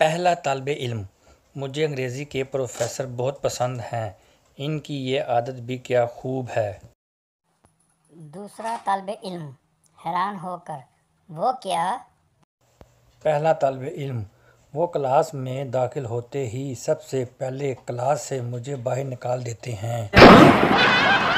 पहला तलब इल्म मुझे अंग्रेज़ी के प्रोफेसर बहुत पसंद हैं इनकी ये आदत भी क्या खूब है दूसरा तलब इल्म हैरान होकर वो क्या पहला तलब इल्म वो क्लास में दाखिल होते ही सबसे पहले क्लास से मुझे बाहर निकाल देते हैं